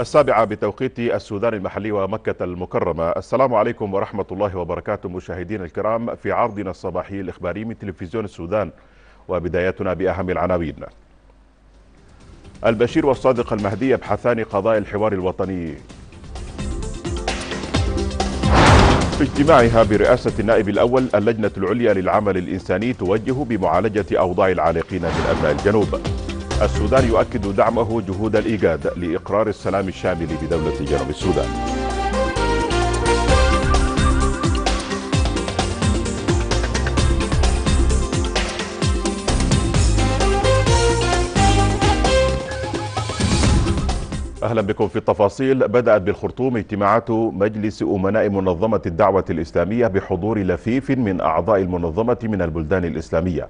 السابعة بتوقيت السودان المحلي ومكة المكرمة السلام عليكم ورحمة الله وبركاته مشاهدين الكرام في عرضنا الصباحي الإخباري من تلفزيون السودان وبدايتنا بأهم العناوين البشير والصادق المهدي يبحثان قضاء الحوار الوطني في اجتماعها برئاسة النائب الأول اللجنة العليا للعمل الإنساني توجه بمعالجة أوضاع العالقين من أبناء الجنوب السودان يؤكد دعمه جهود الإيجاد لإقرار السلام الشامل بدولة جنوب السودان أهلا بكم في التفاصيل بدأت بالخرطوم اجتماعات مجلس أمناء منظمة الدعوة الإسلامية بحضور لفيف من أعضاء المنظمة من البلدان الإسلامية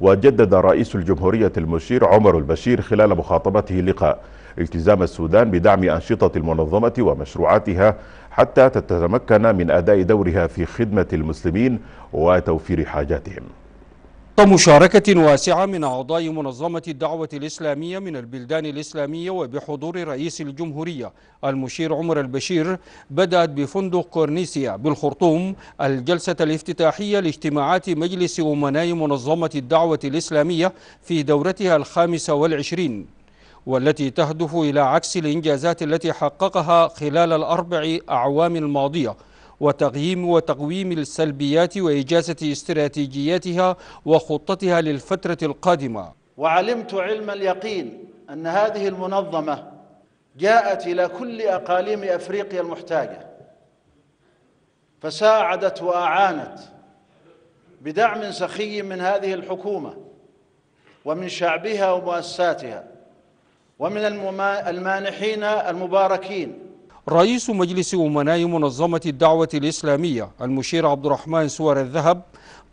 وجدد رئيس الجمهورية المشير عمر البشير خلال مخاطبته لقاء التزام السودان بدعم أنشطة المنظمة ومشروعاتها حتى تتمكن من أداء دورها في خدمة المسلمين وتوفير حاجاتهم مشاركة واسعة من أعضاء منظمة الدعوة الإسلامية من البلدان الإسلامية وبحضور رئيس الجمهورية المشير عمر البشير بدأت بفندق كورنيسيا بالخرطوم الجلسة الافتتاحية لاجتماعات مجلس أمناء منظمة الدعوة الإسلامية في دورتها الخامسة والعشرين والتي تهدف إلى عكس الإنجازات التي حققها خلال الأربع أعوام الماضية وتقييم وتقويم السلبيات وإجازة استراتيجياتها وخطتها للفترة القادمة وعلمت علم اليقين أن هذه المنظمة جاءت إلى كل أقاليم أفريقيا المحتاجة فساعدت وأعانت بدعم سخي من هذه الحكومة ومن شعبها ومؤسساتها ومن المانحين المباركين رئيس مجلس أمناء منظمة الدعوة الإسلامية المشير عبد الرحمن سور الذهب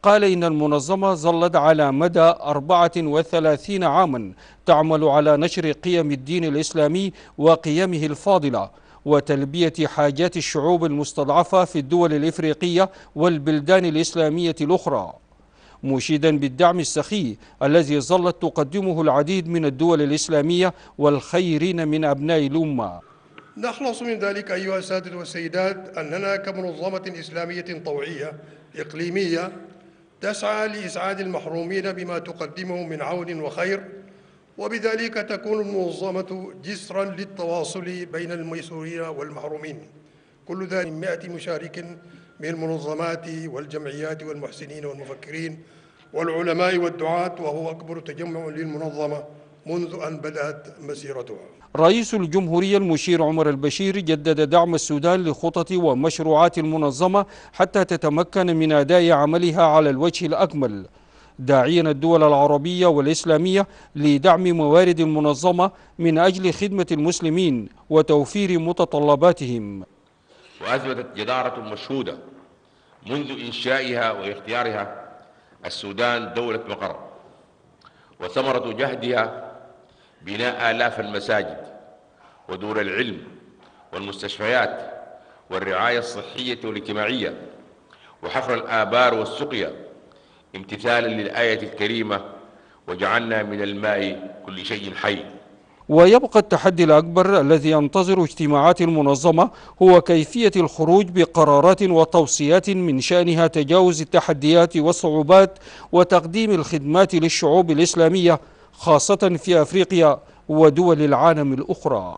قال إن المنظمة ظلت على مدى 34 عاما تعمل على نشر قيم الدين الإسلامي وقيمه الفاضلة وتلبية حاجات الشعوب المستضعفة في الدول الإفريقية والبلدان الإسلامية الأخرى مشيدا بالدعم السخي الذي ظلت تقدمه العديد من الدول الإسلامية والخيرين من أبناء الأمة نخلص من ذلك أيها السادة والسيدات أننا كمنظمة إسلامية طوعية إقليمية تسعى لإسعاد المحرومين بما تقدمه من عون وخير وبذلك تكون المنظمة جسرا للتواصل بين الميسورين والمحرومين كل ذلك من 100 مشارك من المنظمات والجمعيات والمحسنين والمفكرين والعلماء والدعاة وهو أكبر تجمع للمنظمة منذ أن بدأت مسيرتها رئيس الجمهورية المشير عمر البشير جدد دعم السودان لخطط ومشروعات المنظمة حتى تتمكن من أداء عملها على الوجه الأكمل داعيا الدول العربية والإسلامية لدعم موارد المنظمة من أجل خدمة المسلمين وتوفير متطلباتهم وأثبتت جدارة مشهودة منذ إنشائها واختيارها السودان دولة مقر وثمرة جهدها بناء آلاف المساجد ودور العلم والمستشفيات والرعاية الصحية والاجتماعية وحفر الآبار والسقيا امتثالا للآية الكريمة وجعلنا من الماء كل شيء حي ويبقى التحدي الأكبر الذي ينتظر اجتماعات المنظمة هو كيفية الخروج بقرارات وتوصيات من شأنها تجاوز التحديات والصعوبات وتقديم الخدمات للشعوب الإسلامية خاصة في أفريقيا ودول العالم الأخرى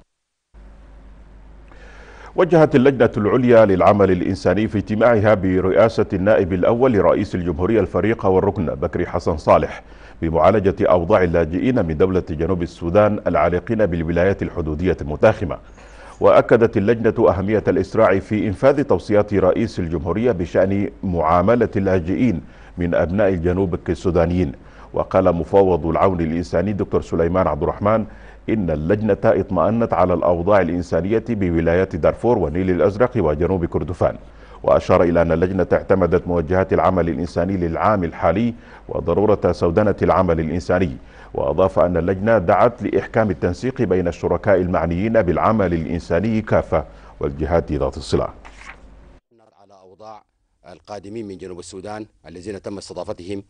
وجهت اللجنة العليا للعمل الإنساني في اجتماعها برئاسة النائب الأول لرئيس الجمهورية الفريق والركن بكري حسن صالح بمعالجة أوضاع اللاجئين من دولة جنوب السودان العالقين بالولايات الحدودية المتاخمة وأكدت اللجنة أهمية الإسراع في إنفاذ توصيات رئيس الجمهورية بشأن معاملة اللاجئين من أبناء الجنوب السودانيين وقال مفوض العون الإنساني دكتور سليمان عبد الرحمن إن اللجنة اطمأنت على الأوضاع الإنسانية بولايات دارفور والنيل الأزرق وجنوب كردفان وأشار إلى أن اللجنة اعتمدت موجهات العمل الإنساني للعام الحالي وضرورة سودنة العمل الإنساني وأضاف أن اللجنة دعت لإحكام التنسيق بين الشركاء المعنيين بالعمل الإنساني كافة والجهات ذات الصلة على أوضاع القادمين من جنوب السودان الذين تم استضافتهم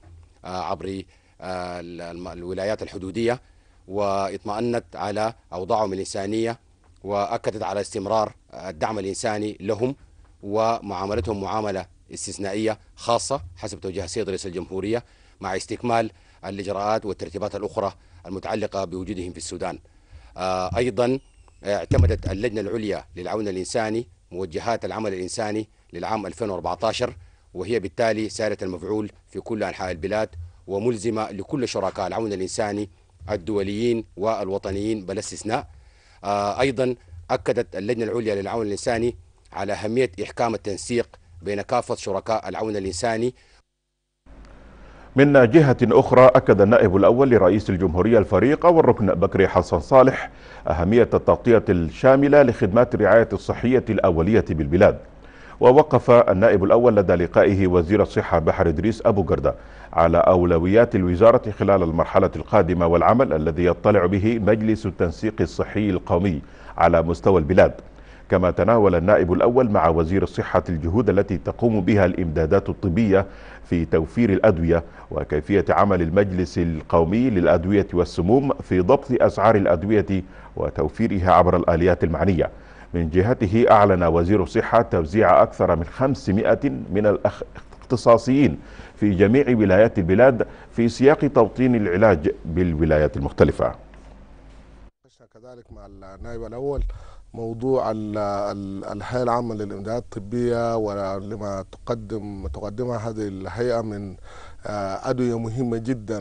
آه، عبر الولايات الحدودية واطمأنت على أوضاعهم الإنسانية وأكدت على استمرار الدعم الإنساني لهم ومعاملتهم معاملة استثنائية خاصة حسب توجيه السيد رئيس الجمهورية مع استكمال الإجراءات والترتيبات الأخرى المتعلقة بوجودهم في السودان آه، أيضا اعتمدت اللجنة العليا للعون الإنساني موجهات العمل الإنساني للعام 2014 وهي بالتالي سارة المفعول في كل أنحاء البلاد وملزمة لكل شركاء العون الإنساني الدوليين والوطنيين بلا استثناء آه، أيضا أكدت اللجنة العليا للعون الإنساني على أهمية إحكام التنسيق بين كافة شركاء العون الإنساني من جهة أخرى أكد النائب الأول لرئيس الجمهورية الفريق والركن بكري حسن صالح أهمية التغطية الشاملة لخدمات الرعاية الصحية الأولية بالبلاد ووقف النائب الأول لدى لقائه وزير الصحة بحر إدريس أبو جردة على أولويات الوزارة خلال المرحلة القادمة والعمل الذي يطلع به مجلس التنسيق الصحي القومي على مستوى البلاد كما تناول النائب الأول مع وزير الصحة الجهود التي تقوم بها الإمدادات الطبية في توفير الأدوية وكيفية عمل المجلس القومي للأدوية والسموم في ضبط أسعار الأدوية وتوفيرها عبر الآليات المعنية من جهته أعلن وزير الصحة توزيع أكثر من 500 من الأخ... في جميع ولايات البلاد في سياق توطين العلاج بالولايات المختلفة كذلك مع النائب الأول موضوع الحياة العامة للإمدادات الطبية ولما تقدم تقدمها هذه الهيئة من آه، أدوية مهمة جدا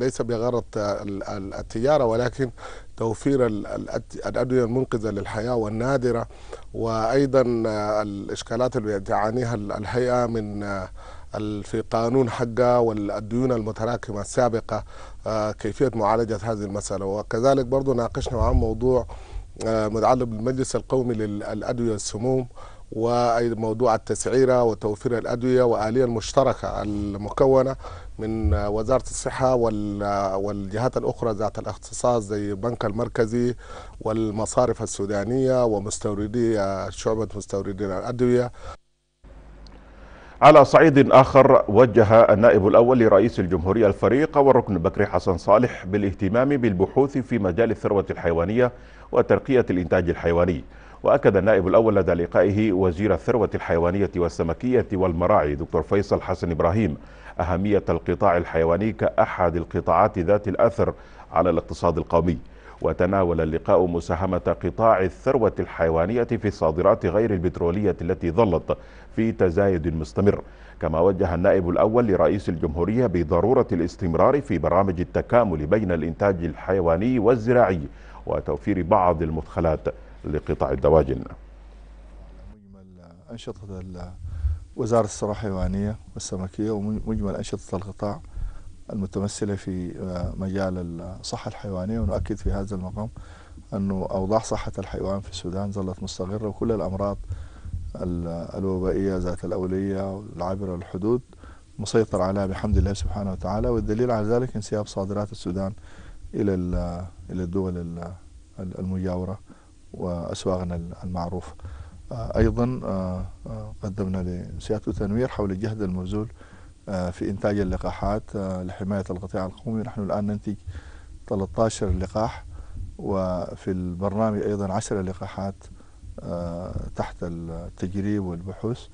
ليس بغرض التجارة ولكن توفير الأدوية المنقذة للحياة والنادرة وأيضا آه، الإشكالات اللي تعانيها الهيئة من آه، في قانون حقها والديون المتراكمة السابقة آه، كيفية معالجة هذه المسألة وكذلك برضو ناقشنا عن موضوع متعلق بالمجلس القومي للأدوية والسموم وموضوع التسعيرة وتوفير الأدوية وآلية المشتركة المكونة من وزارة الصحة والجهات الأخرى ذات الاختصاص زي البنك المركزي والمصارف السودانية ومستوردي شعبة مستوردين الأدوية على صعيد آخر وجه النائب الأول لرئيس الجمهورية الفريق والركن بكري حسن صالح بالاهتمام بالبحوث في مجال الثروة الحيوانية وترقية الإنتاج الحيواني وأكد النائب الأول لدى لقائه وزير الثروة الحيوانية والسمكية والمراعي دكتور فيصل حسن إبراهيم أهمية القطاع الحيواني كأحد القطاعات ذات الأثر على الاقتصاد القومي وتناول اللقاء مساهمة قطاع الثروة الحيوانية في الصادرات غير البترولية التي ظلت في تزايد مستمر كما وجه النائب الأول لرئيس الجمهورية بضرورة الاستمرار في برامج التكامل بين الإنتاج الحيواني والزراعي وتوفير بعض المدخلات لقطاع الدواجن مجمل أنشطة وزارة الصراحة الحيوانية والسمكية ومجمل أنشطة القطاع المتمثلة في آه، مجال الصحة الحيوانية ونؤكد في هذا المقام أن أوضاع صحة الحيوان في السودان ظلت مستقرة وكل الأمراض الوبائية ذات الأولية العابرة للحدود مسيطر عليها بحمد الله سبحانه وتعالى والدليل على ذلك انسياب صادرات السودان إلى إلى الدول المجاورة وأسواقنا المعروف آه، أيضا آه، آه، قدمنا لسيادة التنوير حول الجهد المبذول في إنتاج اللقاحات لحماية القطاع القومي نحن الآن ننتج 13 لقاح وفي البرنامج أيضا 10 لقاحات تحت التجريب والبحوث